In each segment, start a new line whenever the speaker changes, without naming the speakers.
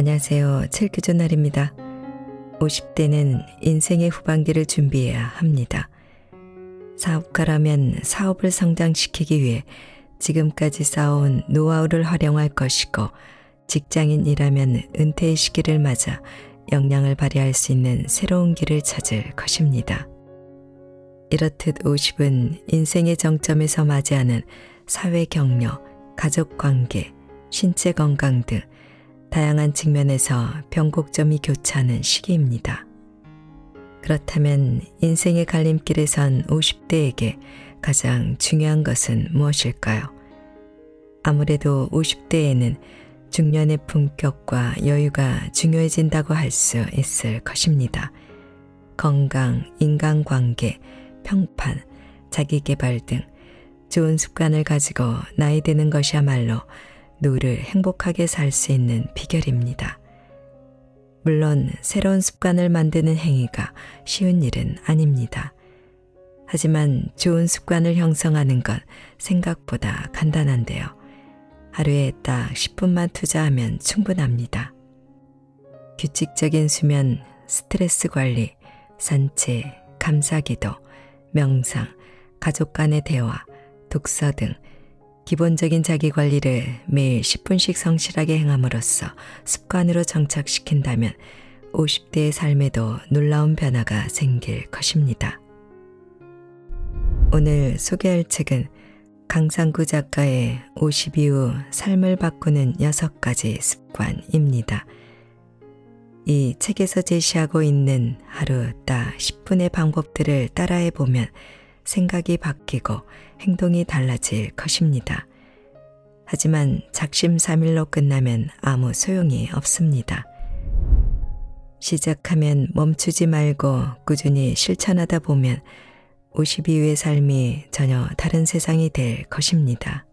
안녕하세요. 칠교전 날입니다. 50대는 인생의 후반기를 준비해야 합니다. 사업가라면 사업을 성장시키기 위해 지금까지 쌓아온 노하우를 활용할 것이고 직장인이라면 은퇴의 시기를 맞아 역량을 발휘할 수 있는 새로운 길을 찾을 것입니다. 이렇듯 50은 인생의 정점에서 맞이하는 사회 경력, 가족 관계, 신체 건강 등 다양한 측면에서 변곡점이 교차하는 시기입니다. 그렇다면 인생의 갈림길에 선 50대에게 가장 중요한 것은 무엇일까요? 아무래도 50대에는 중년의 품격과 여유가 중요해진다고 할 수 있을 것입니다. 건강, 인간관계, 평판, 자기개발 등 좋은 습관을 가지고 나이 드는 것이야말로 노를 행복하게 살 수 있는 비결입니다. 물론 새로운 습관을 만드는 행위가 쉬운 일은 아닙니다. 하지만 좋은 습관을 형성하는 건 생각보다 간단한데요. 하루에 딱 10분만 투자하면 충분합니다. 규칙적인 수면, 스트레스 관리, 산책, 감사기도, 명상, 가족 간의 대화, 독서 등 기본적인 자기 관리를 매일 10분씩 성실하게 행함으로써 습관으로 정착시킨다면 50대의 삶에도 놀라운 변화가 생길 것입니다. 오늘 소개할 책은 강상구 작가의 50 이후 삶을 바꾸는 6가지 습관입니다. 이 책에서 제시하고 있는 하루 딱 10분의 방법들을 따라해보면 생각이 바뀌고 행동이 달라질 것입니다. 하지만 작심삼일로 끝나면 아무 소용이 없습니다. 시작하면 멈추지 말고 꾸준히 실천하다 보면 52의 삶이 전혀 다른 세상이 될 것입니다.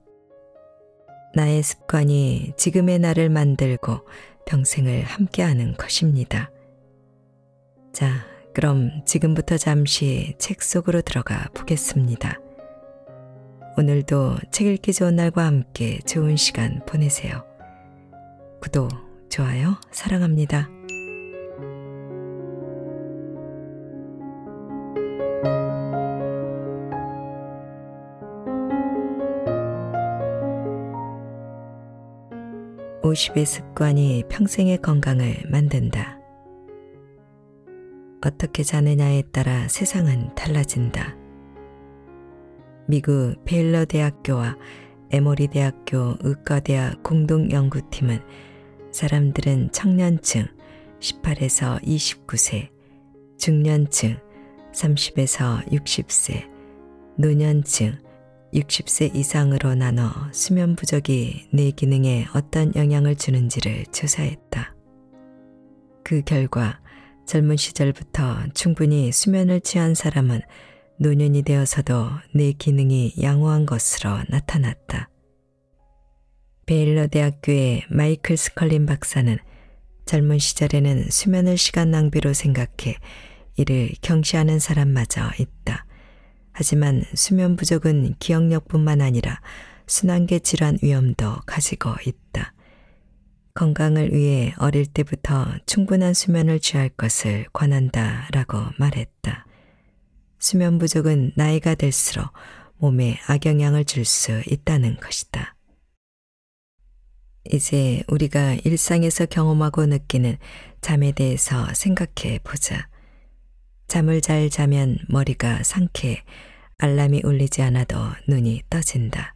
나의 습관이 지금의 나를 만들고 평생을 함께하는 것입니다. 자, 그럼 지금부터 잠시 책 속으로 들어가 보겠습니다. 오늘도 책 읽기 좋은 날과 함께 좋은 시간 보내세요. 구독, 좋아요, 사랑합니다. 5 0의 습관이 평생의 건강을 만든다. 어떻게 자느냐에 따라 세상은 달라진다. 미국 페일러 대학교와 에모리 대학교 의과대학 공동연구팀은 사람들은 청년층 18에서 29세, 중년층 30에서 60세, 노년층 60세 이상으로 나눠 수면 부족이 뇌 기능에 어떤 영향을 주는지를 조사했다. 그 결과 젊은 시절부터 충분히 수면을 취한 사람은 노년이 되어서도 뇌 기능이 양호한 것으로 나타났다. 베일러 대학교의 마이클 스컬린 박사는 젊은 시절에는 수면을 시간 낭비로 생각해 이를 경시하는 사람마저 있다. 하지만 수면 부족은 기억력뿐만 아니라 순환계 질환 위험도 가지고 있다. 건강을 위해 어릴 때부터 충분한 수면을 취할 것을 권한다 라고 말했다. 수면 부족은 나이가 들수록 몸에 악영향을 줄 수 있다는 것이다. 이제 우리가 일상에서 경험하고 느끼는 잠에 대해서 생각해 보자. 잠을 잘 자면 머리가 상쾌 알람이 울리지 않아도 눈이 떠진다.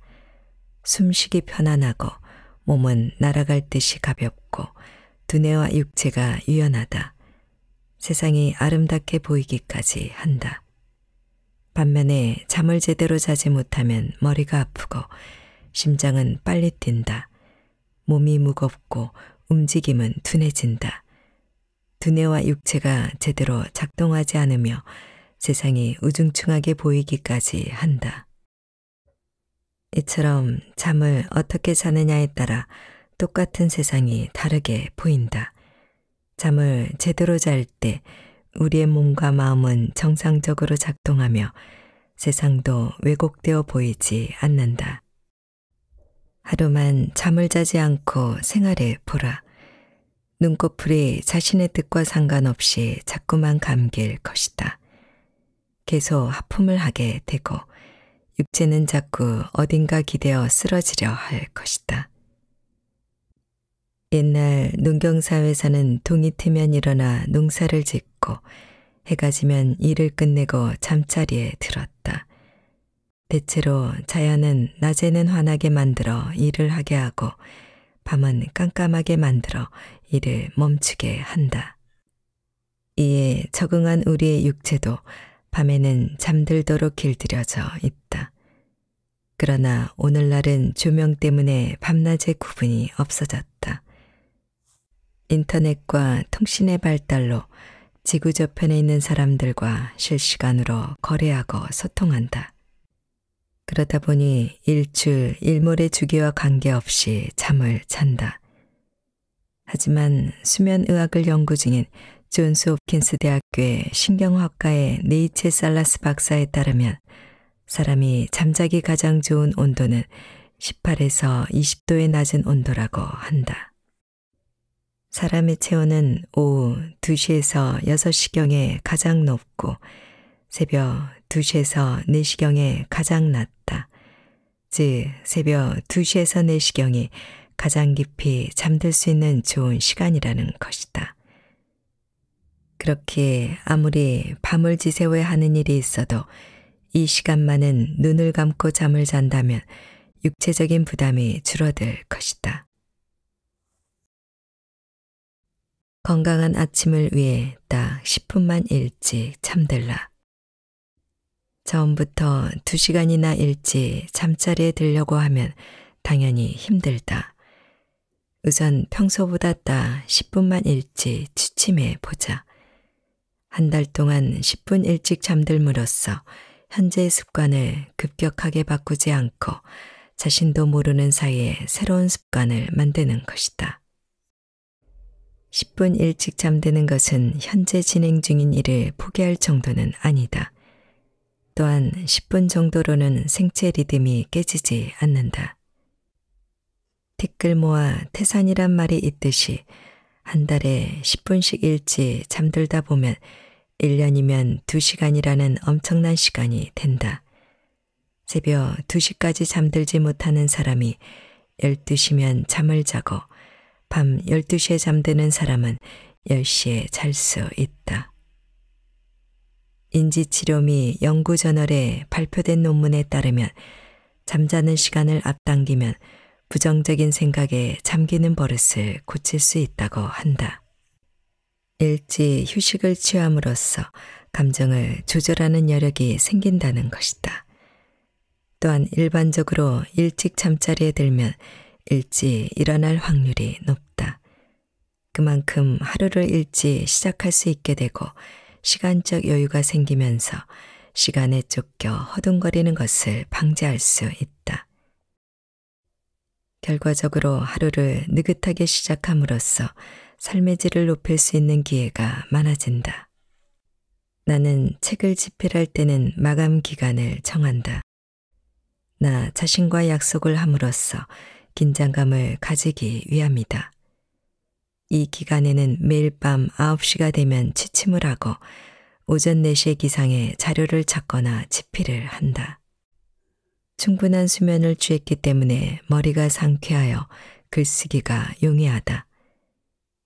숨쉬기 편안하고 몸은 날아갈 듯이 가볍고 두뇌와 육체가 유연하다. 세상이 아름답게 보이기까지 한다. 반면에 잠을 제대로 자지 못하면 머리가 아프고 심장은 빨리 뛴다. 몸이 무겁고 움직임은 둔해진다. 두뇌와 육체가 제대로 작동하지 않으며 세상이 우중충하게 보이기까지 한다. 이처럼 잠을 어떻게 자느냐에 따라 똑같은 세상이 다르게 보인다. 잠을 제대로 잘 때 우리의 몸과 마음은 정상적으로 작동하며 세상도 왜곡되어 보이지 않는다. 하루만 잠을 자지 않고 생활해 보라. 눈꺼풀이 자신의 뜻과 상관없이 자꾸만 감길 것이다. 계속 하품을 하게 되고 육체는 자꾸 어딘가 기대어 쓰러지려 할 것이다. 옛날 농경사회사는 동이 트면 일어나 농사를 짓고 해가 지면 일을 끝내고 잠자리에 들었다. 대체로 자연은 낮에는 환하게 만들어 일을 하게 하고 밤은 깜깜하게 만들어 일을 멈추게 한다. 이에 적응한 우리의 육체도 밤에는 잠들도록 길들여져 있다. 그러나 오늘날은 조명 때문에 밤낮의 구분이 없어졌다. 인터넷과 통신의 발달로 지구 저편에 있는 사람들과 실시간으로 거래하고 소통한다. 그러다 보니 일출, 일몰의 주기와 관계없이 잠을 잔다. 하지만 수면의학을 연구 중인 존스 홉킨스 대학교의 신경학과의 네이체 살라스 박사에 따르면 사람이 잠자기 가장 좋은 온도는 18에서 20도의 낮은 온도라고 한다. 사람의 체온은 오후 2시에서 6시경에 가장 높고 새벽 2시에서 4시경에 가장 낮다. 즉, 새벽 2시에서 4시경이 가장 깊이 잠들 수 있는 좋은 시간이라는 것이다. 그렇게 아무리 밤을 지새워야 하는 일이 있어도 이 시간만은 눈을 감고 잠을 잔다면 육체적인 부담이 줄어들 것이다. 건강한 아침을 위해 딱 10분만 일찍 잠들라. 처음부터 2시간이나 일찍 잠자리에 들려고 하면 당연히 힘들다. 우선 평소보다 딱 10분만 일찍 취침해 보자. 한달 동안 10분 일찍 잠들므로써 현재의 습관을 급격하게 바꾸지 않고 자신도 모르는 사이에 새로운 습관을 만드는 것이다. 10분 일찍 잠드는 것은 현재 진행 중인 일을 포기할 정도는 아니다. 또한 10분 정도로는 생체 리듬이 깨지지 않는다. 티끌 모아 태산이란 말이 있듯이 한 달에 10분씩 일찍 잠들다 보면 1년이면 2시간이라는 엄청난 시간이 된다. 새벽 2시까지 잠들지 못하는 사람이 12시면 잠을 자고 밤 12시에 잠드는 사람은 10시에 잘 수 있다. 인지치료 및 연구저널에 발표된 논문에 따르면 잠자는 시간을 앞당기면 부정적인 생각에 잠기는 버릇을 고칠 수 있다고 한다. 일찍 휴식을 취함으로써 감정을 조절하는 여력이 생긴다는 것이다. 또한 일반적으로 일찍 잠자리에 들면 일찍 일어날 확률이 높다. 그만큼 하루를 일찍 시작할 수 있게 되고 시간적 여유가 생기면서 시간에 쫓겨 허둥거리는 것을 방지할 수 있다. 결과적으로 하루를 느긋하게 시작함으로써 삶의 질을 높일 수 있는 기회가 많아진다. 나는 책을 집필할 때는 마감 기간을 정한다. 나 자신과 약속을 함으로써 긴장감을 가지기 위함이다. 이 기간에는 매일 밤 9시가 되면 취침을 하고 오전 4시의 기상에 자료를 찾거나 집필을 한다. 충분한 수면을 취했기 때문에 머리가 상쾌하여 글쓰기가 용이하다.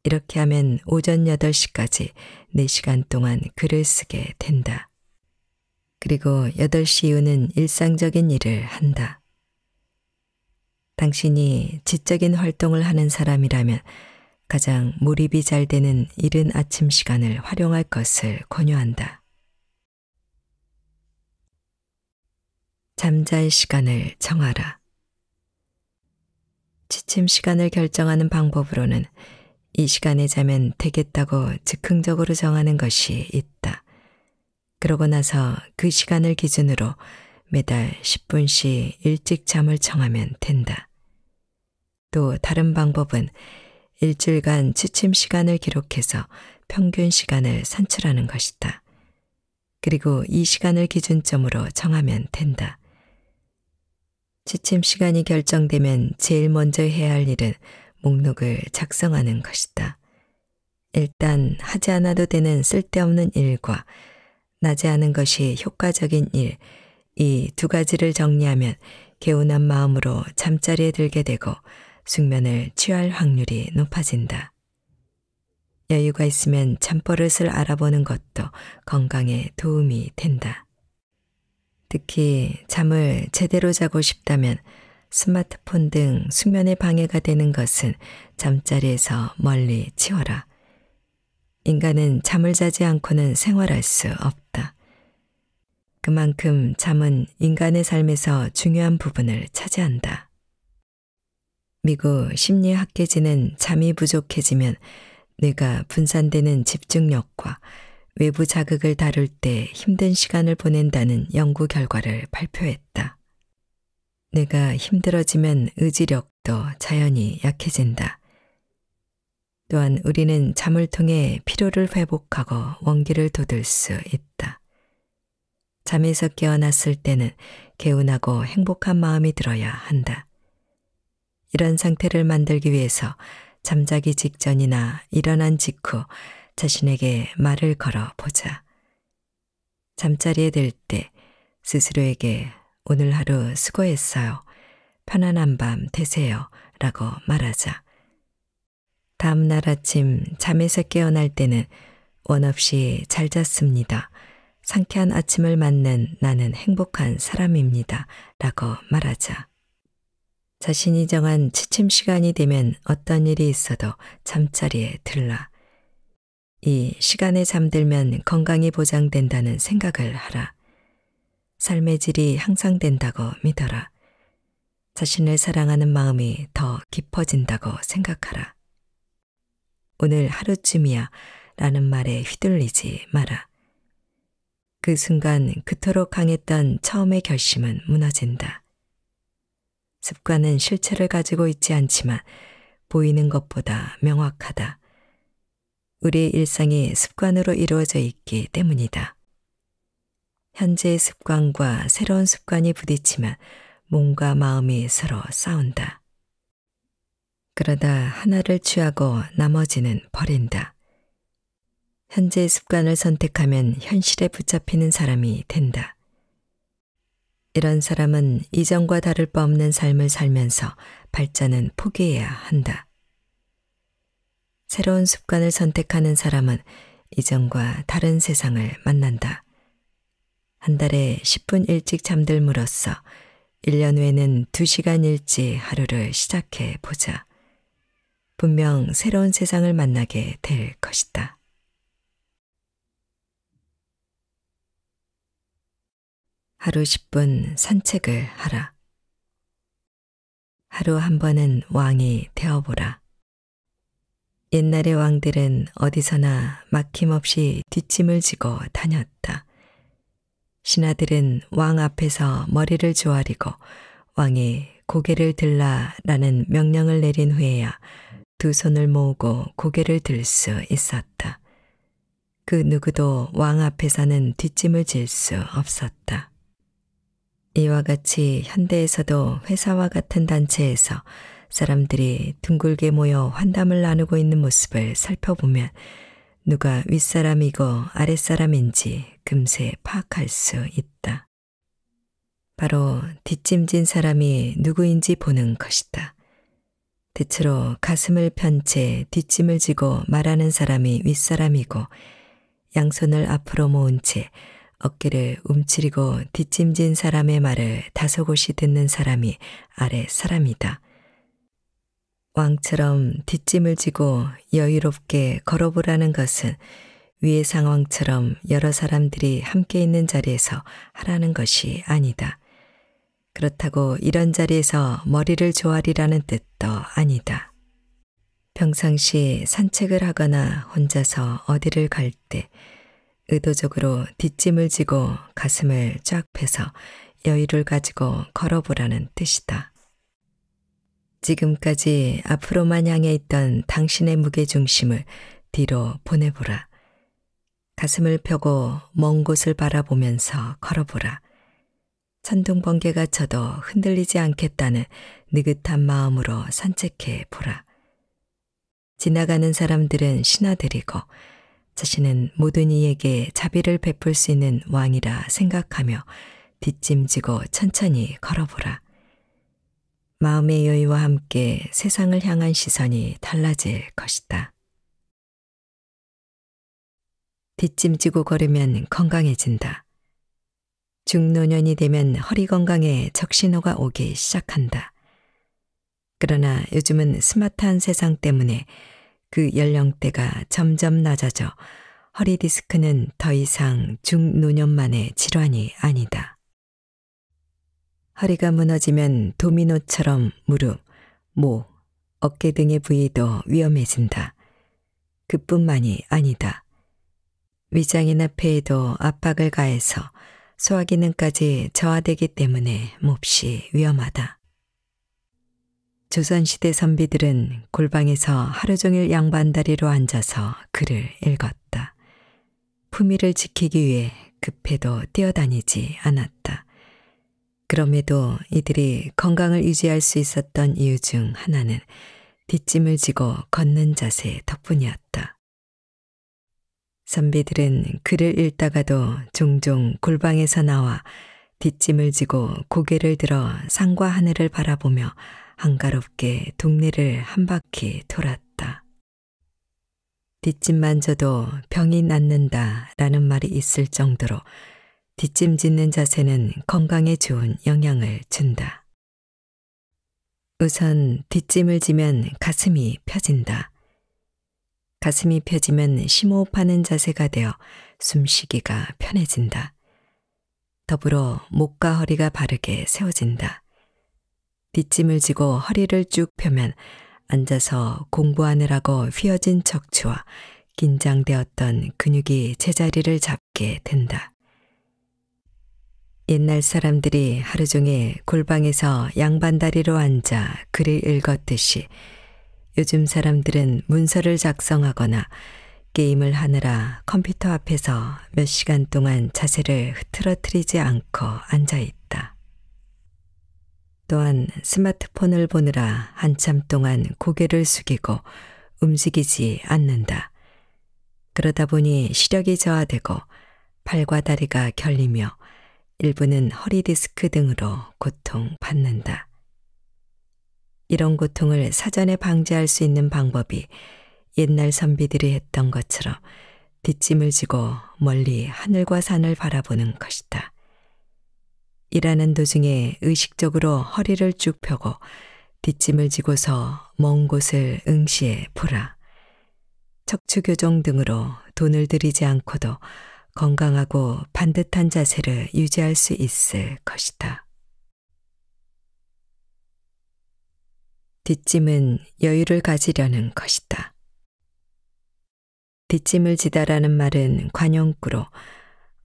이렇게 하면 오전 8시까지 4시간 동안 글을 쓰게 된다. 그리고 8시 이후는 일상적인 일을 한다. 당신이 지적인 활동을 하는 사람이라면 가장 몰입이 잘 되는 이른 아침 시간을 활용할 것을 권유한다. 잠잘 시간을 정하라. 지침 시간을 결정하는 방법으로는 이 시간에 자면 되겠다고 즉흥적으로 정하는 것이 있다. 그러고 나서 그 시간을 기준으로 매달 10분씩 일찍 잠을 청하면 된다. 또 다른 방법은 일주일간 지침 시간을 기록해서 평균 시간을 산출하는 것이다. 그리고 이 시간을 기준점으로 정하면 된다. 지침 시간이 결정되면 제일 먼저 해야 할 일은 목록을 작성하는 것이다. 일단 하지 않아도 되는 쓸데없는 일과 나지 않은 것이 효과적인 일, 이 두 가지를 정리하면 개운한 마음으로 잠자리에 들게 되고 숙면을 취할 확률이 높아진다. 여유가 있으면 잠버릇을 알아보는 것도 건강에 도움이 된다. 특히 잠을 제대로 자고 싶다면 스마트폰 등 수면에 방해가 되는 것은 잠자리에서 멀리 치워라. 인간은 잠을 자지 않고는 생활할 수 없다. 그만큼 잠은 인간의 삶에서 중요한 부분을 차지한다. 미국 심리학계지는 잠이 부족해지면 뇌가 분산되는 집중력과 외부 자극을 다룰 때 힘든 시간을 보낸다는 연구 결과를 발표했다. 내가 힘들어지면 의지력도 자연히 약해진다. 또한 우리는 잠을 통해 피로를 회복하고 원기를 돋을 수 있다. 잠에서 깨어났을 때는 개운하고 행복한 마음이 들어야 한다. 이런 상태를 만들기 위해서 잠자기 직전이나 일어난 직후 자신에게 말을 걸어 보자. 잠자리에 들 때 스스로에게 오늘 하루 수고했어요. 편안한 밤 되세요. 라고 말하자. 다음날 아침 잠에서 깨어날 때는 원 없이 잘 잤습니다. 상쾌한 아침을 맞는 나는 행복한 사람입니다. 라고 말하자. 자신이 정한 취침 시간이 되면 어떤 일이 있어도 잠자리에 들라. 이 시간에 잠들면 건강이 보장된다는 생각을 하라. 삶의 질이 향상된다고 믿어라. 자신을 사랑하는 마음이 더 깊어진다고 생각하라. 오늘 하루쯤이야 라는 말에 휘둘리지 마라. 그 순간 그토록 강했던 처음의 결심은 무너진다. 습관은 실체를 가지고 있지 않지만 보이는 것보다 명확하다. 우리의 일상이 습관으로 이루어져 있기 때문이다. 현재의 습관과 새로운 습관이 부딪히면 몸과 마음이 서로 싸운다. 그러다 하나를 취하고 나머지는 버린다. 현재의 습관을 선택하면 현실에 붙잡히는 사람이 된다. 이런 사람은 이전과 다를 바 없는 삶을 살면서 발전은 포기해야 한다. 새로운 습관을 선택하는 사람은 이전과 다른 세상을 만난다. 한 달에 10분 일찍 잠들므로써 1년 후에는 2시간 일찍 하루를 시작해 보자. 분명 새로운 세상을 만나게 될 것이다. 하루 10분 산책을 하라. 하루 한 번은 왕이 되어보라. 옛날의 왕들은 어디서나 막힘없이 뒷짐을 지고 다녔다. 신하들은 왕 앞에서 머리를 조아리고 왕이 고개를 들라라는 명령을 내린 후에야 두 손을 모으고 고개를 들 수 있었다. 그 누구도 왕 앞에서는 뒷짐을 질 수 없었다. 이와 같이 현대에서도 회사와 같은 단체에서 사람들이 둥글게 모여 환담을 나누고 있는 모습을 살펴보면 누가 윗사람이고 아랫사람인지 금세 파악할 수 있다. 바로 뒷짐진 사람이 누구인지 보는 것이다. 대체로 가슴을 편채 뒷짐을 지고 말하는 사람이 윗사람이고 양손을 앞으로 모은 채 어깨를 움츠리고 뒷짐진 사람의 말을 다소곳이 듣는 사람이 아래 사람이다. 왕처럼 뒷짐을 지고 여유롭게 걸어보라는 것은 위의 상황처럼 여러 사람들이 함께 있는 자리에서 하라는 것이 아니다. 그렇다고 이런 자리에서 머리를 조아리라는 뜻도 아니다. 평상시 산책을 하거나 혼자서 어디를 갈 때 의도적으로 뒷짐을 지고 가슴을 쫙 펴서 여유를 가지고 걸어보라는 뜻이다. 지금까지 앞으로만 향해 있던 당신의 무게중심을 뒤로 보내보라. 가슴을 펴고 먼 곳을 바라보면서 걸어보라. 천둥 번개가 쳐도 흔들리지 않겠다는 느긋한 마음으로 산책해 보라. 지나가는 사람들은 신하들이고 자신은 모든 이에게 자비를 베풀 수 있는 왕이라 생각하며 뒷짐지고 천천히 걸어보라. 마음의 여유와 함께 세상을 향한 시선이 달라질 것이다. 뒷짐지고 걸으면 건강해진다. 중노년이 되면 허리 건강에 적신호가 오기 시작한다. 그러나 요즘은 스마트한 세상 때문에 그 연령대가 점점 낮아져 허리 디스크는 더 이상 중노년만의 질환이 아니다. 허리가 무너지면 도미노처럼 무릎, 목, 어깨 등의 부위도 위험해진다. 그뿐만이 아니다. 위장이나 폐에도 압박을 가해서 소화기능까지 저하되기 때문에 몹시 위험하다. 조선시대 선비들은 골방에서 하루 종일 양반다리로 앉아서 글을 읽었다. 품위를 지키기 위해 급해도 뛰어다니지 않았다. 그럼에도 이들이 건강을 유지할 수 있었던 이유 중 하나는 뒷짐을 지고 걷는 자세 덕분이었다. 선비들은 글을 읽다가도 종종 골방에서 나와 뒷짐을 지고 고개를 들어 산과 하늘을 바라보며 한가롭게 동네를 한 바퀴 돌았다. 뒷짐만 져도 병이 낫는다라는 말이 있을 정도로 뒷짐 짓는 자세는 건강에 좋은 영향을 준다. 우선 뒷짐을 지면 가슴이 펴진다. 가슴이 펴지면 심호흡하는 자세가 되어 숨쉬기가 편해진다. 더불어 목과 허리가 바르게 세워진다. 뒷짐을 지고 허리를 쭉 펴면 앉아서 공부하느라고 휘어진 척추와 긴장되었던 근육이 제자리를 잡게 된다. 옛날 사람들이 하루 종일 골방에서 양반다리로 앉아 글을 읽었듯이 요즘 사람들은 문서를 작성하거나 게임을 하느라 컴퓨터 앞에서 몇 시간 동안 자세를 흐트러뜨리지 않고 앉아 있다. 또한 스마트폰을 보느라 한참 동안 고개를 숙이고 움직이지 않는다. 그러다 보니 시력이 저하되고 팔과 다리가 결리며 일부는 허리디스크 등으로 고통받는다. 이런 고통을 사전에 방지할 수 있는 방법이 옛날 선비들이 했던 것처럼 뒷짐을 지고 멀리 하늘과 산을 바라보는 것이다. 일하는 도중에 의식적으로 허리를 쭉 펴고 뒷짐을 지고서 먼 곳을 응시에 보라. 척추교정 등으로 돈을 들이지 않고도 건강하고 반듯한 자세를 유지할 수 있을 것이다. 뒷짐은 여유를 가지려는 것이다. 뒷짐을 지다라는 말은 관용구로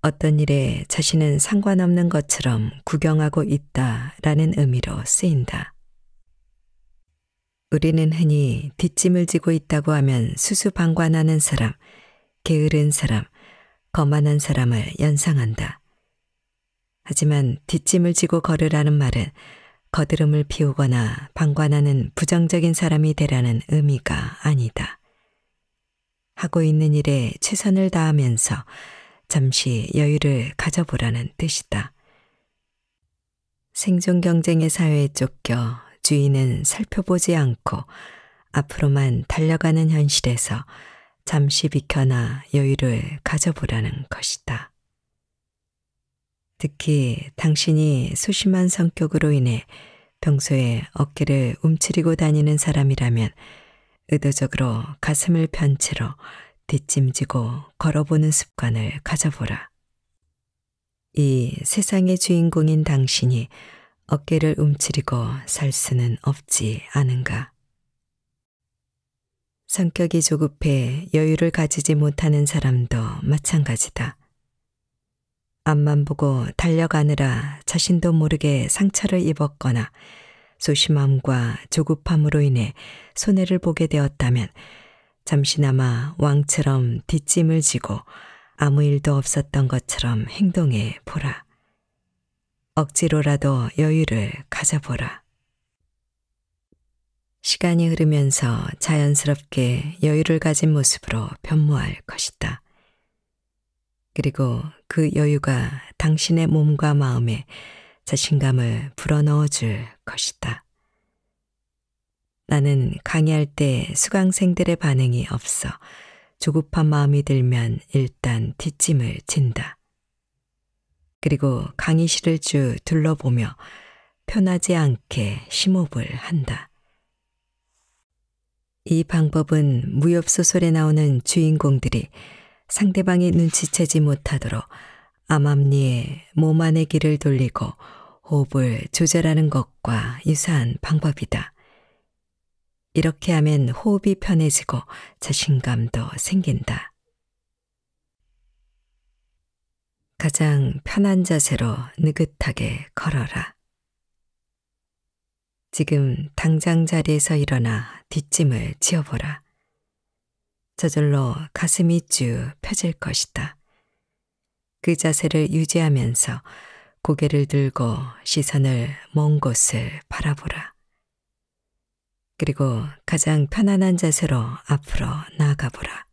어떤 일에 자신은 상관없는 것처럼 구경하고 있다 라는 의미로 쓰인다. 우리는 흔히 뒷짐을 지고 있다고 하면 수수방관하는 사람, 게으른 사람, 거만한 사람을 연상한다. 하지만 뒷짐을 지고 걸으라는 말은 거드름을 피우거나 방관하는 부정적인 사람이 되라는 의미가 아니다. 하고 있는 일에 최선을 다하면서 잠시 여유를 가져보라는 뜻이다. 생존 경쟁의 사회에 쫓겨 주인은 살펴보지 않고 앞으로만 달려가는 현실에서 잠시 비켜나 여유를 가져보라는 것이다. 특히 당신이 소심한 성격으로 인해 평소에 어깨를 움츠리고 다니는 사람이라면 의도적으로 가슴을 편 채로 뒷짐지고 걸어보는 습관을 가져보라. 이 세상의 주인공인 당신이 어깨를 움츠리고 살 수는 없지 않은가. 성격이 조급해 여유를 가지지 못하는 사람도 마찬가지다. 앞만 보고 달려가느라 자신도 모르게 상처를 입었거나 소심함과 조급함으로 인해 손해를 보게 되었다면 잠시나마 왕처럼 뒷짐을 지고 아무 일도 없었던 것처럼 행동해 보라. 억지로라도 여유를 가져보라. 시간이 흐르면서 자연스럽게 여유를 가진 모습으로 변모할 것이다. 그리고 그 여유가 당신의 몸과 마음에 자신감을 불어넣어 줄 것이다. 나는 강의할 때 수강생들의 반응이 없어 조급한 마음이 들면 일단 뒷짐을 진다. 그리고 강의실을 쭉 둘러보며 편하지 않게 심호흡을 한다. 이 방법은 무협소설에 나오는 주인공들이 상대방이 눈치채지 못하도록 암암리에 몸 안의 길을 돌리고 호흡을 조절하는 것과 유사한 방법이다. 이렇게 하면 호흡이 편해지고 자신감도 생긴다. 가장 편한 자세로 느긋하게 걸어라. 지금 당장 자리에서 일어나 뒷짐을 지어보라. 저절로 가슴이 쭉 펴질 것이다. 그 자세를 유지하면서 고개를 들고 시선을 먼 곳을 바라보라. 그리고 가장 편안한 자세로 앞으로 나아가보라.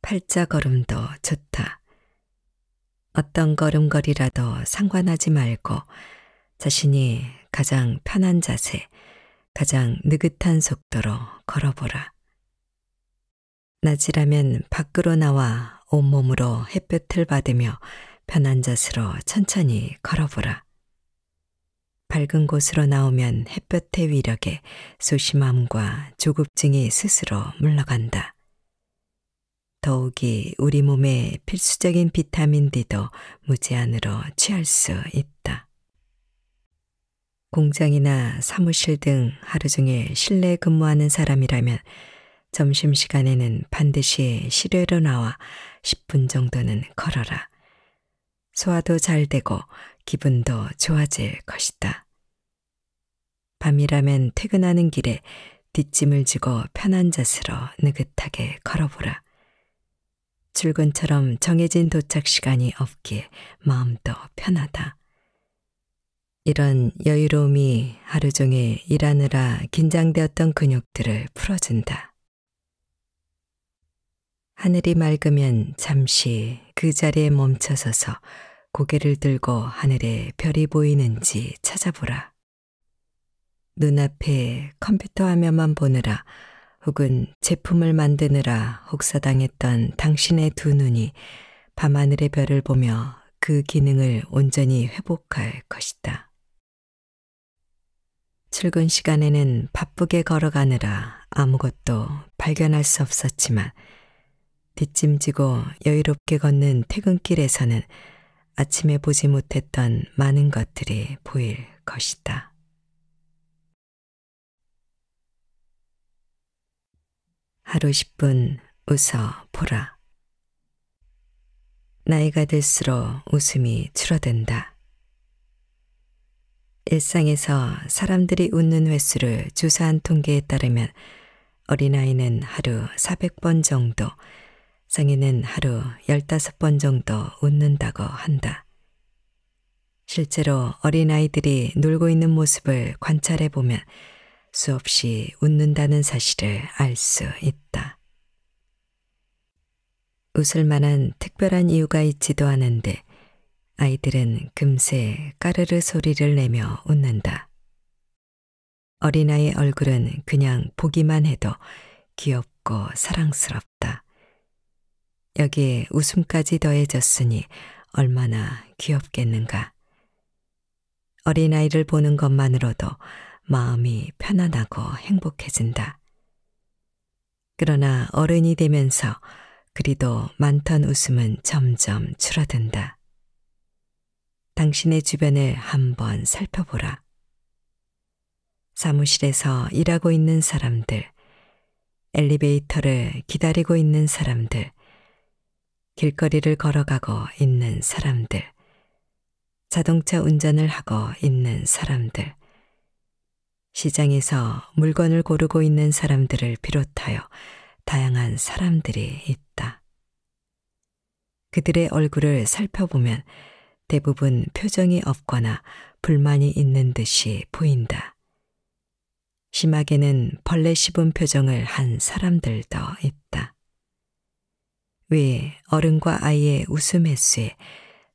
팔자 걸음도 좋다. 어떤 걸음걸이라도 상관하지 말고 자신이 가장 편한 자세, 가장 느긋한 속도로 걸어보라. 낮이라면 밖으로 나와 온몸으로 햇볕을 받으며 편한 자세로 천천히 걸어보라. 밝은 곳으로 나오면 햇볕의 위력에 소심함과 조급증이 스스로 물러간다. 더욱이 우리 몸에 필수적인 비타민 D도 무제한으로 취할 수 있다. 공장이나 사무실 등 하루 종일 실내 근무하는 사람이라면 점심시간에는 반드시 실외로 나와 10분 정도는 걸어라. 소화도 잘 되고 기분도 좋아질 것이다. 밤이라면 퇴근하는 길에 뒷짐을 지고 편한 자세로 느긋하게 걸어보라. 출근처럼 정해진 도착 시간이 없기에 마음도 편하다. 이런 여유로움이 하루 종일 일하느라 긴장되었던 근육들을 풀어준다. 하늘이 맑으면 잠시 그 자리에 멈춰서서 고개를 들고 하늘에 별이 보이는지 찾아보라. 눈앞에 컴퓨터 화면만 보느라 혹은 제품을 만드느라 혹사당했던 당신의 두 눈이 밤하늘의 별을 보며 그 기능을 온전히 회복할 것이다. 출근 시간에는 바쁘게 걸어가느라 아무것도 발견할 수 없었지만 뒷짐지고 여유롭게 걷는 퇴근길에서는 아침에 보지 못했던 많은 것들이 보일 것이다. 하루 10분 웃어 보라. 나이가 들수록 웃음이 줄어든다. 일상에서 사람들이 웃는 횟수를 조사한 통계에 따르면 어린아이는 하루 400번 정도, 성인은 하루 15번 정도 웃는다고 한다. 실제로 어린아이들이 놀고 있는 모습을 관찰해 보면 수없이 웃는다는 사실을 알 수 있다. 웃을 만한 특별한 이유가 있지도 않은데 아이들은 금세 까르르 소리를 내며 웃는다. 어린아이 얼굴은 그냥 보기만 해도 귀엽고 사랑스럽다. 여기에 웃음까지 더해졌으니 얼마나 귀엽겠는가. 어린아이를 보는 것만으로도 마음이 편안하고 행복해진다. 그러나 어른이 되면서 그리도 많던 웃음은 점점 줄어든다. 당신의 주변을 한번 살펴보라. 사무실에서 일하고 있는 사람들, 엘리베이터를 기다리고 있는 사람들, 길거리를 걸어가고 있는 사람들, 자동차 운전을 하고 있는 사람들, 시장에서 물건을 고르고 있는 사람들을 비롯하여 다양한 사람들이 있다. 그들의 얼굴을 살펴보면 대부분 표정이 없거나 불만이 있는 듯이 보인다. 심하게는 벌레 씹은 표정을 한 사람들도 있다. 왜 어른과 아이의 웃음 횟수에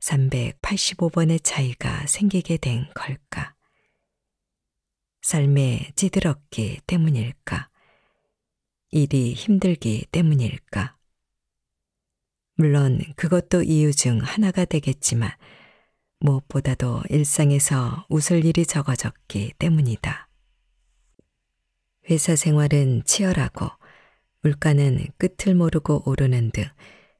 385번의 차이가 생기게 된 걸까? 삶에 찌들었기 때문일까? 일이 힘들기 때문일까? 물론 그것도 이유 중 하나가 되겠지만 무엇보다도 일상에서 웃을 일이 적어졌기 때문이다. 회사 생활은 치열하고 물가는 끝을 모르고 오르는 등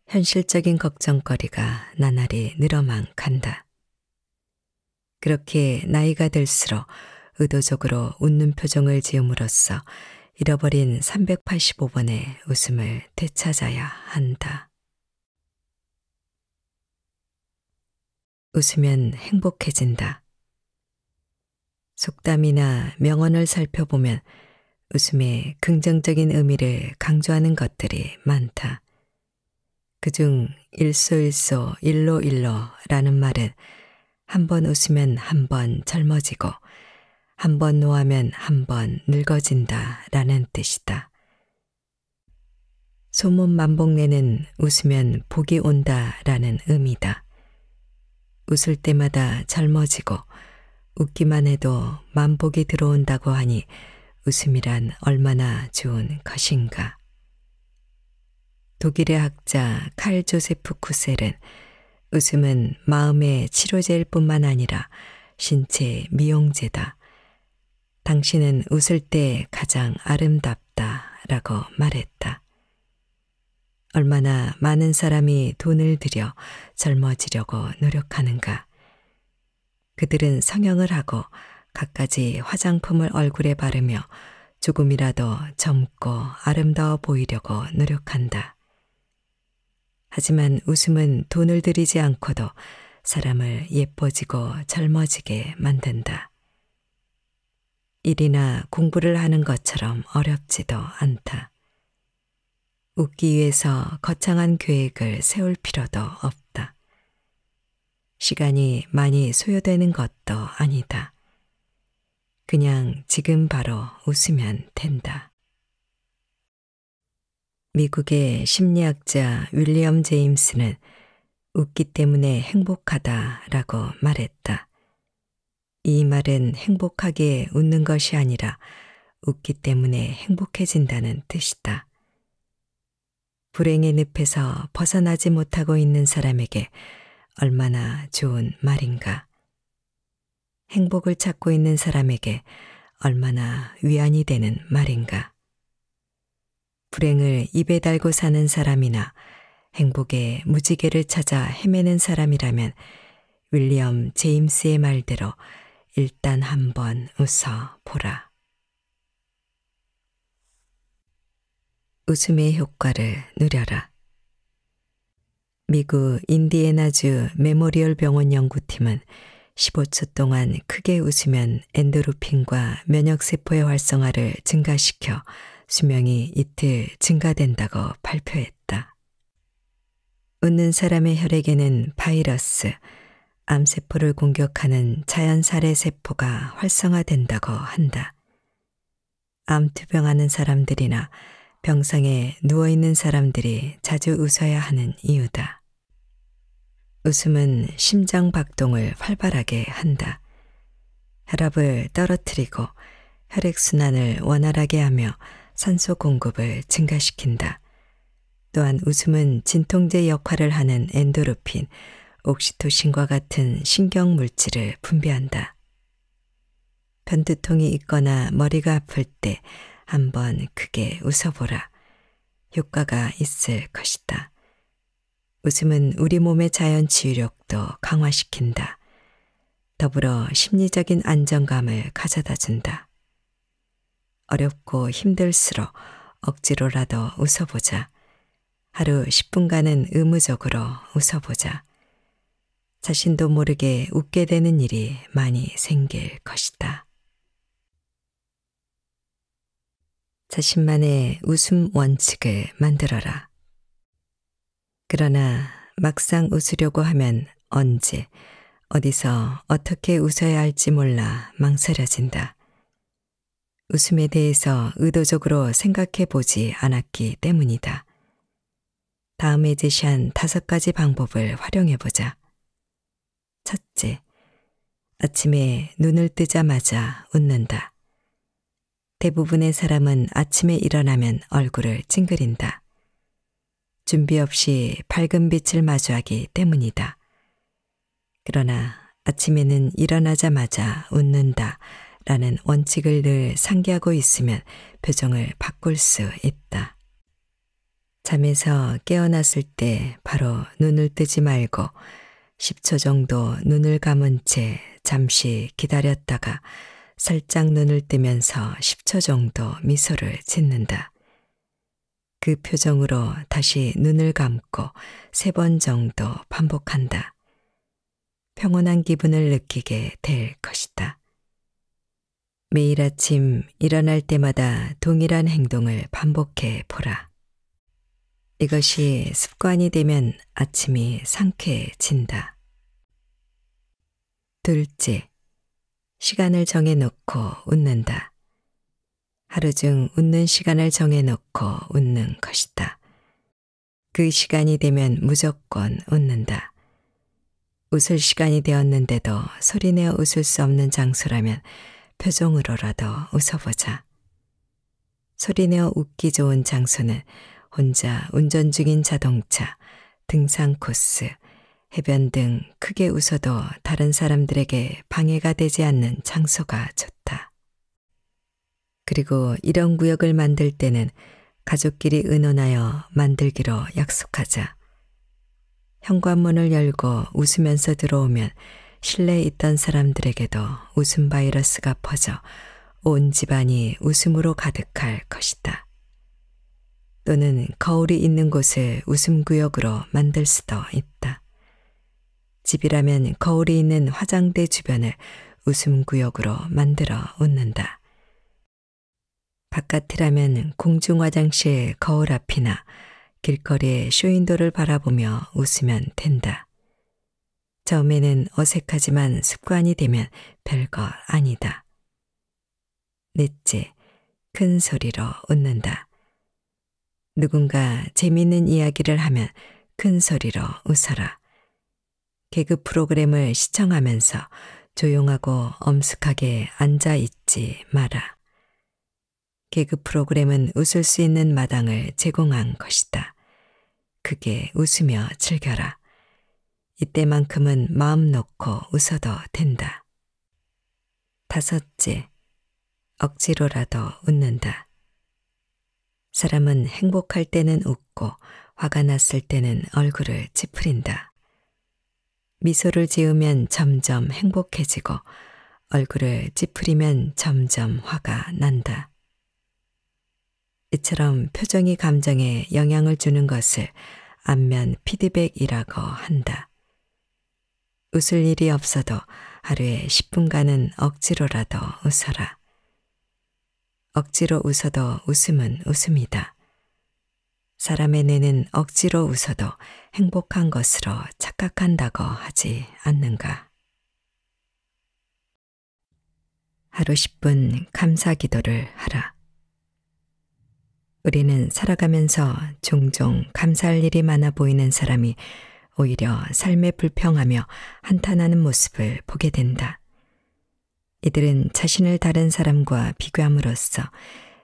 현실적인 걱정거리가 나날이 늘어만 간다. 그렇게 나이가 들수록 의도적으로 웃는 표정을 지음으로써 잃어버린 385번의 웃음을 되찾아야 한다. 웃으면 행복해진다. 속담이나 명언을 살펴보면 웃음의 긍정적인 의미를 강조하는 것들이 많다. 그 중 일소일소 일로일로라는 말은 한 번 웃으면 한 번 젊어지고 한 번 노하면 한 번 늙어진다라는 뜻이다. 소문 만복내는 웃으면 복이 온다라는 의미다. 웃을 때마다 젊어지고 웃기만 해도 만복이 들어온다고 하니 웃음이란 얼마나 좋은 것인가. 독일의 학자 칼 조세프 쿠셀은 웃음은 마음의 치료제일 뿐만 아니라 신체 미용제다. 당신은 웃을 때 가장 아름답다 라고 말했다. 얼마나 많은 사람이 돈을 들여 젊어지려고 노력하는가. 그들은 성형을 하고 갖가지 화장품을 얼굴에 바르며 조금이라도 젊고 아름다워 보이려고 노력한다. 하지만 웃음은 돈을 들이지 않고도 사람을 예뻐지고 젊어지게 만든다. 일이나 공부를 하는 것처럼 어렵지도 않다. 웃기 위해서 거창한 계획을 세울 필요도 없다. 시간이 많이 소요되는 것도 아니다. 그냥 지금 바로 웃으면 된다. 미국의 심리학자 윌리엄 제임스는 웃기 때문에 행복하다라고 말했다. 이 말은 행복하게 웃는 것이 아니라 웃기 때문에 행복해진다는 뜻이다. 불행의 늪에서 벗어나지 못하고 있는 사람에게 얼마나 좋은 말인가. 행복을 찾고 있는 사람에게 얼마나 위안이 되는 말인가. 불행을 입에 달고 사는 사람이나 행복의 무지개를 찾아 헤매는 사람이라면 윌리엄 제임스의 말대로 일단 한번 웃어 보라. 웃음의 효과를 누려라. 미국 인디애나주 메모리얼 병원 연구팀은 15초 동안 크게 웃으면 엔도르핀과 면역세포의 활성화를 증가시켜 수명이 이틀 증가된다고 발표했다. 웃는 사람의 혈액에는 바이러스, 암세포를 공격하는 자연살해 세포가 활성화된다고 한다. 암투병하는 사람들이나 병상에 누워있는 사람들이 자주 웃어야 하는 이유다. 웃음은 심장 박동을 활발하게 한다. 혈압을 떨어뜨리고 혈액순환을 원활하게 하며 산소 공급을 증가시킨다. 또한 웃음은 진통제 역할을 하는 엔도르핀, 옥시토신과 같은 신경 물질을 분비한다. 편두통이 있거나 머리가 아플 때 한번 크게 웃어보라. 효과가 있을 것이다. 웃음은 우리 몸의 자연 치유력도 강화시킨다. 더불어 심리적인 안정감을 가져다 준다. 어렵고 힘들수록 억지로라도 웃어보자. 하루 10분간은 의무적으로 웃어보자. 자신도 모르게 웃게 되는 일이 많이 생길 것이다. 자신만의 웃음 원칙을 만들어라. 그러나 막상 웃으려고 하면 언제, 어디서 어떻게 웃어야 할지 몰라 망설여진다. 웃음에 대해서 의도적으로 생각해 보지 않았기 때문이다. 다음에 제시한 다섯 가지 방법을 활용해 보자. 첫째, 아침에 눈을 뜨자마자 웃는다. 대부분의 사람은 아침에 일어나면 얼굴을 찡그린다. 준비 없이 밝은 빛을 마주하기 때문이다. 그러나 아침에는 일어나자마자 웃는다 라는 원칙을 늘 상기하고 있으면 표정을 바꿀 수 있다. 잠에서 깨어났을 때 바로 눈을 뜨지 말고 10초 정도 눈을 감은 채 잠시 기다렸다가 살짝 눈을 뜨면서 10초 정도 미소를 짓는다. 그 표정으로 다시 눈을 감고 세 번 정도 반복한다. 평온한 기분을 느끼게 될 것이다. 매일 아침 일어날 때마다 동일한 행동을 반복해 보라. 이것이 습관이 되면 아침이 상쾌해진다. 둘째, 시간을 정해놓고 웃는다. 하루 중 웃는 시간을 정해놓고 웃는 것이다. 그 시간이 되면 무조건 웃는다. 웃을 시간이 되었는데도 소리내어 웃을 수 없는 장소라면 표정으로라도 웃어보자. 소리내어 웃기 좋은 장소는 혼자 운전 중인 자동차, 등산 코스, 해변 등 크게 웃어도 다른 사람들에게 방해가 되지 않는 장소가 좋다. 그리고 이런 구역을 만들 때는 가족끼리 의논하여 만들기로 약속하자. 현관문을 열고 웃으면서 들어오면 실내에 있던 사람들에게도 웃음 바이러스가 퍼져 온 집안이 웃음으로 가득할 것이다. 또는 거울이 있는 곳을 웃음 구역으로 만들 수도 있다. 집이라면 거울이 있는 화장대 주변을 웃음구역으로 만들어 웃는다. 바깥이라면 공중화장실 거울 앞이나 길거리의 쇼윈도를 바라보며 웃으면 된다. 처음에는 어색하지만 습관이 되면 별거 아니다. 넷째, 큰 소리로 웃는다. 누군가 재미있는 이야기를 하면 큰 소리로 웃어라. 개그 프로그램을 시청하면서 조용하고 엄숙하게 앉아 있지 마라. 개그 프로그램은 웃을 수 있는 마당을 제공한 것이다. 그게 웃으며 즐겨라. 이때만큼은 마음 놓고 웃어도 된다. 다섯째, 억지로라도 웃는다. 사람은 행복할 때는 웃고 화가 났을 때는 얼굴을 찌푸린다. 미소를 지으면 점점 행복해지고 얼굴을 찌푸리면 점점 화가 난다. 이처럼 표정이 감정에 영향을 주는 것을 안면 피드백이라고 한다. 웃을 일이 없어도 하루에 10분간은 억지로라도 웃어라. 억지로 웃어도 웃음은 웃음이다. 사람의 뇌는 억지로 웃어도 행복한 것으로 착각한다고 하지 않는가. 하루 10분 감사 기도를 하라. 우리는 살아가면서 종종 감사할 일이 많아 보이는 사람이 오히려 삶에 불평하며 한탄하는 모습을 보게 된다. 이들은 자신을 다른 사람과 비교함으로써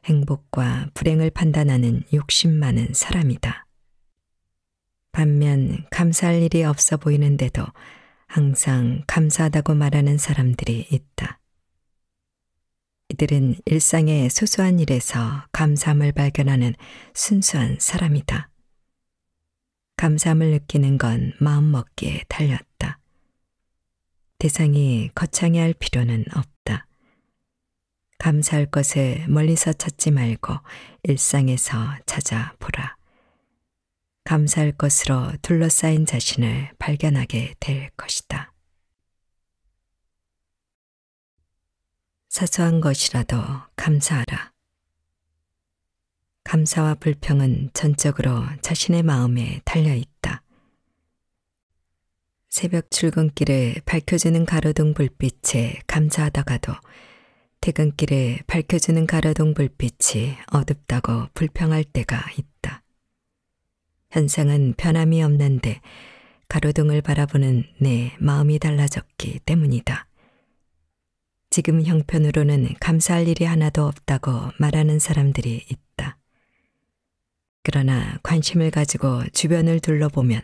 행복과 불행을 판단하는 욕심 많은 사람이다. 반면 감사할 일이 없어 보이는데도 항상 감사하다고 말하는 사람들이 있다. 이들은 일상의 소소한 일에서 감사함을 발견하는 순수한 사람이다. 감사함을 느끼는 건 마음먹기에 달렸다. 대상이 거창해 할 필요는 없다. 감사할 것에 멀리서 찾지 말고 일상에서 찾아보라. 감사할 것으로 둘러싸인 자신을 발견하게 될 것이다. 사소한 것이라도 감사하라. 감사와 불평은 전적으로 자신의 마음에 달려 있다. 새벽 출근길에밝혀지는 가로등 불빛에 감사하다가도 퇴근길에 밝혀지는 가로등 불빛이 어둡다고 불평할 때가 있다. 현상은 변함이 없는데 가로등을 바라보는 내 마음이 달라졌기 때문이다. 지금 형편으로는 감사할 일이 하나도 없다고 말하는 사람들이 있다. 그러나 관심을 가지고 주변을 둘러보면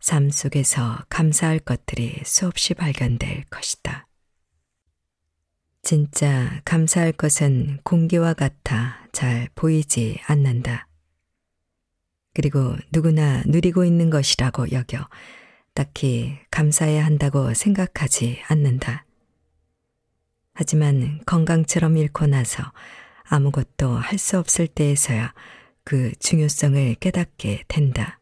삶 속에서 감사할 것들이 수없이 발견될 것이다. 진짜 감사할 것은 공기와 같아 잘 보이지 않는다. 그리고 누구나 누리고 있는 것이라고 여겨 딱히 감사해야 한다고 생각하지 않는다. 하지만 건강처럼 잃고 나서 아무것도 할 수 없을 때에서야 그 중요성을 깨닫게 된다.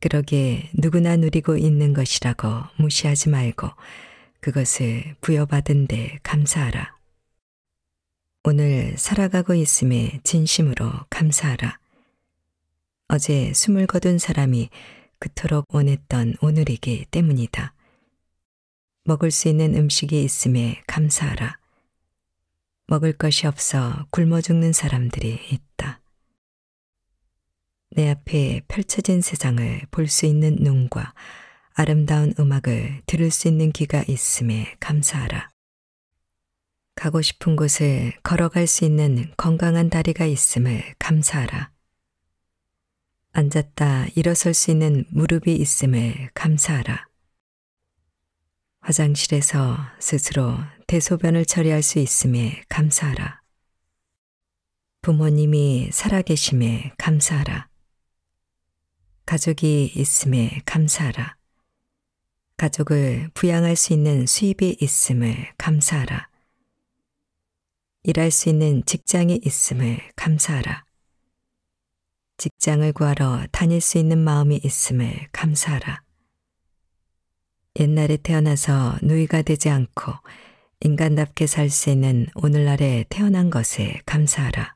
그러기에 누구나 누리고 있는 것이라고 무시하지 말고 그것을 부여받은 데 감사하라. 오늘 살아가고 있음에 진심으로 감사하라. 어제 숨을 거둔 사람이 그토록 원했던 오늘이기 때문이다. 먹을 수 있는 음식이 있음에 감사하라. 먹을 것이 없어 굶어 죽는 사람들이 있다. 내 앞에 펼쳐진 세상을 볼 수 있는 눈과 아름다운 음악을 들을 수 있는 귀가 있음에 감사하라. 가고 싶은 곳을 걸어갈 수 있는 건강한 다리가 있음을 감사하라. 앉았다 일어설 수 있는 무릎이 있음을 감사하라. 화장실에서 스스로 대소변을 처리할 수 있음에 감사하라. 부모님이 살아계심에 감사하라. 가족이 있음에 감사하라. 가족을 부양할 수 있는 수입이 있음을 감사하라. 일할 수 있는 직장이 있음을 감사하라. 직장을 구하러 다닐 수 있는 마음이 있음을 감사하라. 옛날에 태어나서 누이가 되지 않고 인간답게 살 수 있는 오늘날에 태어난 것에 감사하라.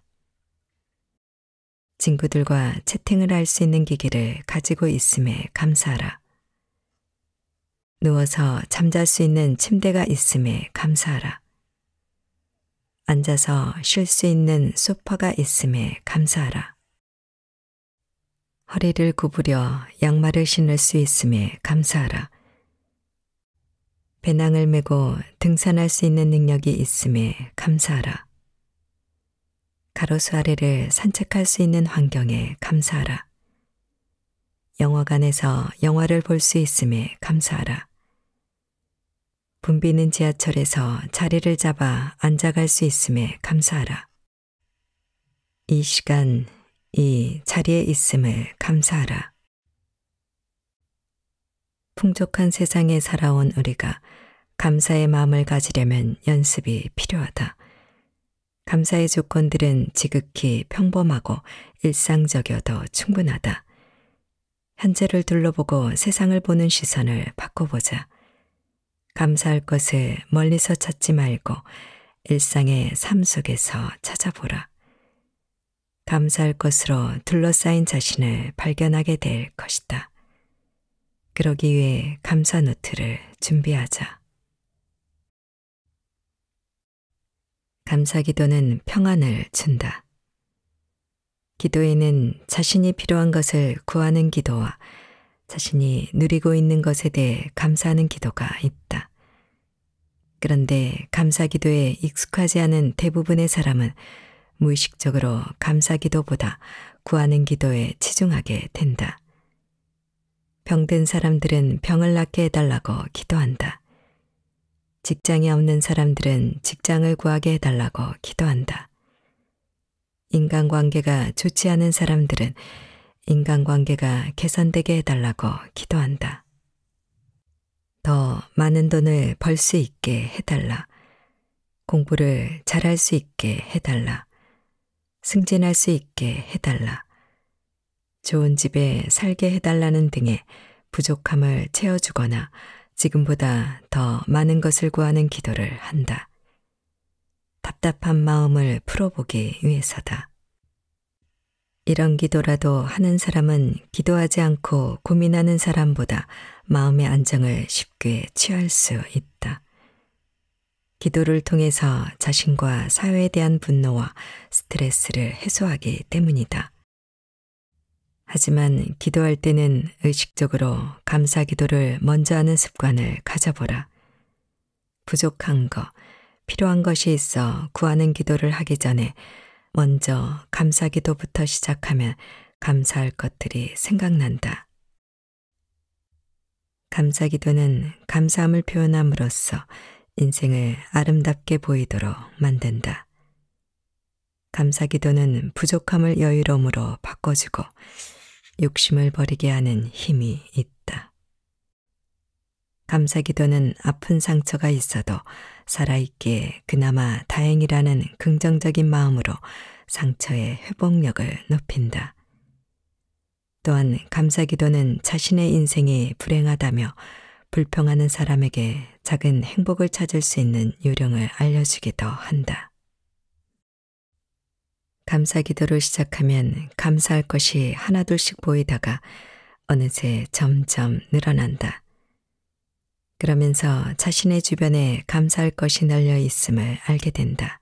친구들과 채팅을 할 수 있는 기기를 가지고 있음에 감사하라. 누워서 잠잘 수 있는 침대가 있음에 감사하라. 앉아서 쉴 수 있는 소파가 있음에 감사하라. 허리를 구부려 양말을 신을 수 있음에 감사하라. 배낭을 메고 등산할 수 있는 능력이 있음에 감사하라. 가로수 아래를 산책할 수 있는 환경에 감사하라. 영화관에서 영화를 볼 수 있음에 감사하라. 붐비는 지하철에서 자리를 잡아 앉아갈 수 있음에 감사하라. 이 시간, 이 자리에 있음을 감사하라. 풍족한 세상에 살아온 우리가 감사의 마음을 가지려면 연습이 필요하다. 감사의 조건들은 지극히 평범하고 일상적이도 충분하다. 현재를 둘러보고 세상을 보는 시선을 바꿔보자. 감사할 것을 멀리서 찾지 말고 일상의 삶 속에서 찾아보라. 감사할 것으로 둘러싸인 자신을 발견하게 될 것이다. 그러기 위해 감사 노트를 준비하자. 감사 기도는 평안을 준다. 기도에는 자신이 필요한 것을 구하는 기도와 자신이 누리고 있는 것에 대해 감사하는 기도가 있다. 그런데 감사 기도에 익숙하지 않은 대부분의 사람은 무의식적으로 감사 기도보다 구하는 기도에 치중하게 된다. 병든 사람들은 병을 낫게 해달라고 기도한다. 직장이 없는 사람들은 직장을 구하게 해달라고 기도한다. 인간관계가 좋지 않은 사람들은 인간관계가 개선되게 해달라고 기도한다. 더 많은 돈을 벌 수 있게 해달라. 공부를 잘할 수 있게 해달라. 승진할 수 있게 해달라. 좋은 집에 살게 해달라는 등의 부족함을 채워주거나 지금보다 더 많은 것을 구하는 기도를 한다. 답답한 마음을 풀어보기 위해서다. 이런 기도라도 하는 사람은 기도하지 않고 고민하는 사람보다 마음의 안정을 쉽게 취할 수 있다. 기도를 통해서 자신과 사회에 대한 분노와 스트레스를 해소하기 때문이다. 하지만 기도할 때는 의식적으로 감사 기도를 먼저 하는 습관을 가져보라. 부족한 것, 필요한 것이 있어 구하는 기도를 하기 전에 먼저 감사기도부터 시작하면 감사할 것들이 생각난다. 감사기도는 감사함을 표현함으로써 인생을 아름답게 보이도록 만든다. 감사기도는 부족함을 여유로움으로 바꿔주고 욕심을 버리게 하는 힘이 있다. 감사기도는 아픈 상처가 있어도 살아있기에 그나마 다행이라는 긍정적인 마음으로 상처의 회복력을 높인다. 또한 감사 기도는 자신의 인생이 불행하다며 불평하는 사람에게 작은 행복을 찾을 수 있는 요령을 알려주기도 한다. 감사 기도를 시작하면 감사할 것이 하나둘씩 보이다가 어느새 점점 늘어난다. 그러면서 자신의 주변에 감사할 것이 널려 있음을 알게 된다.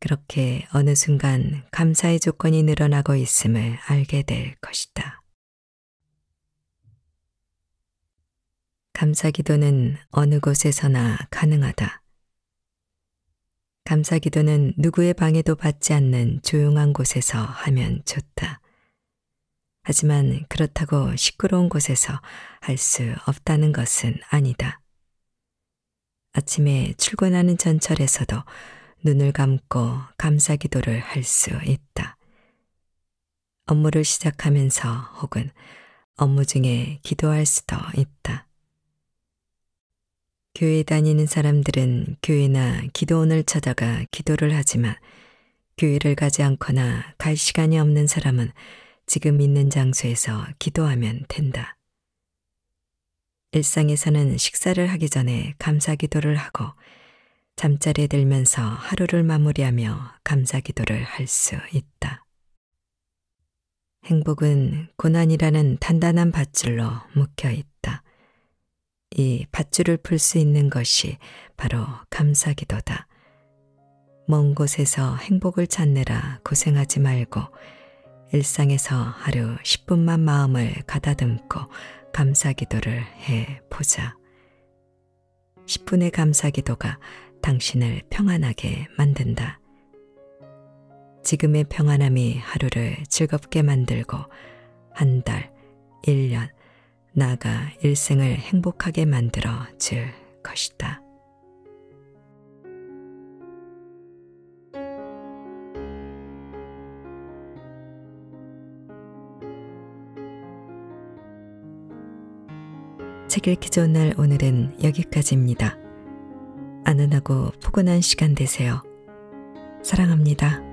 그렇게 어느 순간 감사의 조건이 늘어나고 있음을 알게 될 것이다. 감사 기도는 어느 곳에서나 가능하다. 감사 기도는 누구의 방해도 받지 않는 조용한 곳에서 하면 좋다. 하지만 그렇다고 시끄러운 곳에서 할 수 없다는 것은 아니다. 아침에 출근하는 전철에서도 눈을 감고 감사 기도를 할 수 있다. 업무를 시작하면서 혹은 업무 중에 기도할 수도 있다. 교회 다니는 사람들은 교회나 기도원을 찾아가 기도를 하지만 교회를 가지 않거나 갈 시간이 없는 사람은 지금 있는 장소에서 기도하면 된다. 일상에서는 식사를 하기 전에 감사 기도를 하고 잠자리에 들면서 하루를 마무리하며 감사 기도를 할 수 있다. 행복은 고난이라는 단단한 밧줄로 묶여 있다. 이 밧줄을 풀 수 있는 것이 바로 감사 기도다. 먼 곳에서 행복을 찾느라 고생하지 말고 일상에서 하루 10분만 마음을 가다듬고 감사 기도를 해 보자. 10분의 감사 기도가 당신을 평안하게 만든다. 지금의 평안함이 하루를 즐겁게 만들고 한 달, 1년, 나아가 일생을 행복하게 만들어 줄 것이다. 책을 기존 날 오늘은 여기까지입니다. 아는하고 포근한 시간 되세요. 사랑합니다.